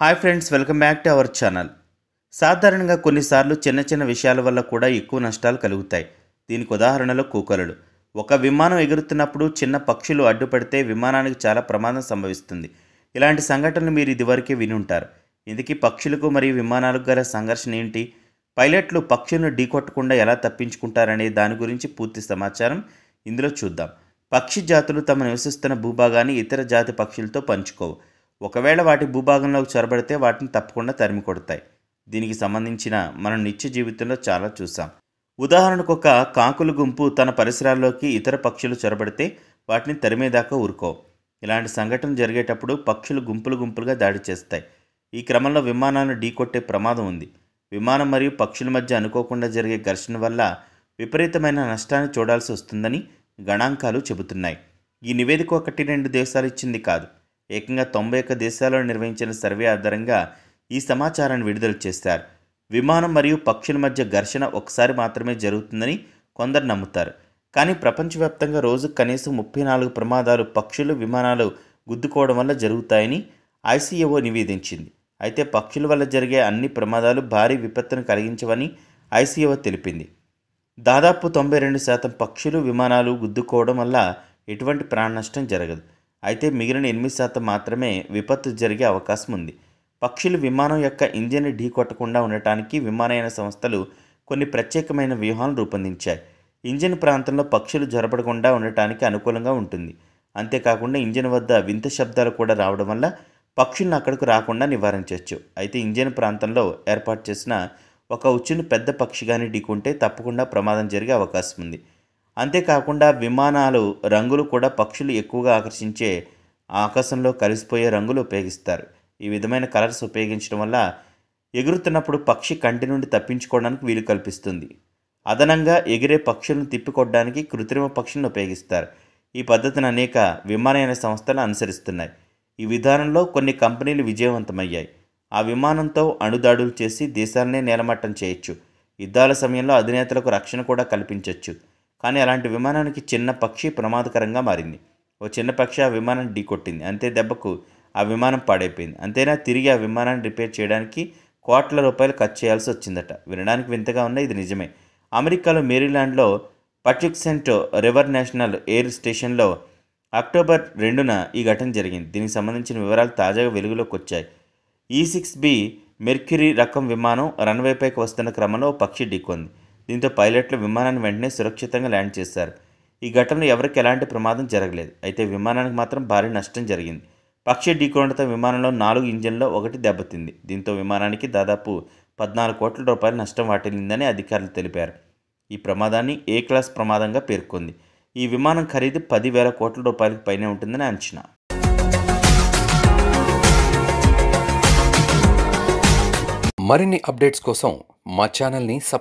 hi friends welcome back to our channel సాధారణంగా కొన్నిసార్లు చిన్న చిన్న విషయాల వల్ల కూడా ఎక్కువ నష్టాలు కలుగుతాయి దీనికి ఉదాహరణలు కూకలుడు ఒక విమానం ఎగురుతున్నప్పుడు చిన్న పక్షులు అడ్డుపడితే విమానానికి చాలా ప్రమాదం సంభవిస్తుంది ఇలాంటి సంఘటనలు మీరు ఇదివరకే విని ఉంటారు ఇందుకీ పక్షులకు మరియు విమానాలకు గల సంఘర్షణ ఏంటి పైలట్లు పక్షులను ఢీకొట్టకుండా ఎలా తప్పించుకుంటారనే దాని గురించి పూర్తి సమాచారం ఇందులో చూద్దాం పక్షి జాతులు తమ నివసిస్తున్న భూభాగాన్ని ఇతర జాతి పక్షులతో పంచుకోవు ఒకవేళ వాటి భూభాగంలోకి చొరబడితే వాటిని తప్పకుండా తరిమి కొడతాయి దీనికి సంబంధించిన మనం నిత్య జీవితంలో చాలా చూసాం ఉదాహరణకు ఒక కాకుల గుంపు తన పరిసరాల్లోకి ఇతర పక్షులు చొరబడితే వాటిని తరిమేదాకా ఊరుకో ఇలాంటి సంఘటన జరిగేటప్పుడు పక్షులు గుంపులు గుంపులుగా దాడి చేస్తాయి ఈ క్రమంలో విమానాలను ఢీకొట్టే ప్రమాదం ఉంది విమానం మరియు పక్షుల మధ్య అనుకోకుండా జరిగే ఘర్షణ వల్ల విపరీతమైన నష్టాన్ని చూడాల్సి వస్తుందని గణాంకాలు చెబుతున్నాయి ఈ నివేదిక ఒకటి రెండు దేశాలు ఇచ్చింది కాదు ఏకంగా తొంభై ఒక్క దేశాల్లో నిర్వహించిన సర్వే ఆధారంగా ఈ సమాచారాన్ని విడుదల చేశారు విమానం మరియు పక్షుల మధ్య ఘర్షణ ఒకసారి మాత్రమే జరుగుతుందని కొందరు నమ్ముతారు కానీ ప్రపంచవ్యాప్తంగా రోజు కనీసం ముప్పై నాలుగు ప్రమాదాలు పక్షులు విమానాలు గుద్దుకోవడం వల్ల జరుగుతాయని ఐసీఏఓ నివేదించింది అయితే పక్షుల వల్ల జరిగే అన్ని ప్రమాదాలు భారీ విపత్తును కలిగించవని ఐసీఏఓ తెలిపింది దాదాపు తొంభై రెండు శాతం పక్షులు విమానాలు గుద్దుకోవడం వల్ల ఎటువంటి ప్రాణ నష్టం జరగదు అయితే మిగిలిన ఎనిమిది శాతం మాత్రమే విపత్తు జరిగే అవకాశం ఉంది పక్షులు విమానం యొక్క ఇంజిన్ ఢీ కొట్టకుండా ఉండటానికి విమానయాన సంస్థలు కొన్ని ప్రత్యేకమైన వ్యూహాలను రూపొందించాయి ఇంజిన్ ప్రాంతంలో పక్షులు జొరబడకుండా ఉండటానికి అనుకూలంగా ఉంటుంది అంతేకాకుండా ఇంజిన్ వద్ద వింత శబ్దాలు కూడా రావడం వల్ల పక్షులను అక్కడకు రాకుండా నివారించవచ్చు అయితే ఇంజిన్ ప్రాంతంలో ఏర్పాటు చేసిన ఒక ఉచ్చును పెద్ద పక్షి కానీ ఢీకుంటే తప్పకుండా ప్రమాదం జరిగే అవకాశం ఉంది అంతేకాకుండా విమానాలు రంగులు కూడా పక్షులు ఎక్కువగా ఆకర్షించే ఆకాశంలో కలిసిపోయే రంగులు ఉపయోగిస్తారు ఈ విధమైన కలర్స్ ఉపయోగించడం వల్ల ఎగురుతున్నప్పుడు పక్షి కంటి నుండి తప్పించుకోవడానికి వీలు కల్పిస్తుంది అదనంగా ఎగిరే పక్షులను తిప్పికొట్టడానికి కృత్రిమ పక్షులను ఉపయోగిస్తారు ఈ పద్ధతిని అనేక విమానయాన సంస్థలు అనుసరిస్తున్నాయి ఈ విధానంలో కొన్ని కంపెనీలు విజయవంతమయ్యాయి ఆ విమానంతో అణుదాడులు చేసి దేశాన్నే నేలమట్టం చేయొచ్చు యుద్ధాల సమయంలో అధినేతలకు రక్షణ కూడా కల్పించవచ్చు కానీ అలాంటి విమానానికి చిన్న పక్షి ప్రమాదకరంగా మారింది ఓ చిన్న పక్షి ఆ విమానం ఢీకొట్టింది అంతే దెబ్బకు ఆ విమానం పాడైపోయింది అంతేనా తిరిగి ఆ విమానాన్ని రిపేర్ చేయడానికి కోట్ల రూపాయలు ఖర్చు చేయాల్సి వచ్చిందట వినడానికి వింతగా ఉన్న ఇది నిజమే అమెరికాలో మేరీల్యాండ్లో పట్యుక్సెంట్ రివర్ నేషనల్ ఎయిర్ స్టేషన్లో అక్టోబర్ రెండున ఈ ఘటన జరిగింది దీనికి సంబంధించిన వివరాలు తాజాగా వెలుగులోకి వచ్చాయి ఈ సిక్స్ బి మెర్క్యూరీ రకం విమానం రన్వేపైకి వస్తున్న క్రమంలో పక్షి ఢీకొంది దీంతో పైలట్లు విమానాన్ని వెంటనే సురక్షితంగా ల్యాండ్ చేశారు ఈ ఘటనలో ఎవరికి ఎలాంటి ప్రమాదం జరగలేదు అయితే విమానానికి మాత్రం భారీ నష్టం జరిగింది పక్షి ఢీకొనడంతో విమానంలో నాలుగు ఇంజన్లో ఒకటి దెబ్బతింది దీంతో విమానానికి దాదాపు పద్నాలుగు కోట్ల రూపాయల నష్టం వాటిల్లిందని అధికారులు తెలిపారు ఈ ప్రమాదాన్ని ఏ క్లాస్ ప్రమాదంగా పేర్కొంది ఈ విమానం ఖరీదు పదివేల కోట్ల రూపాయలకు పైనే ఉంటుందని అంచనా మరిన్ని అప్డేట్స్ కోసం మా ఛానల్ని సబ్స్క్రైబ్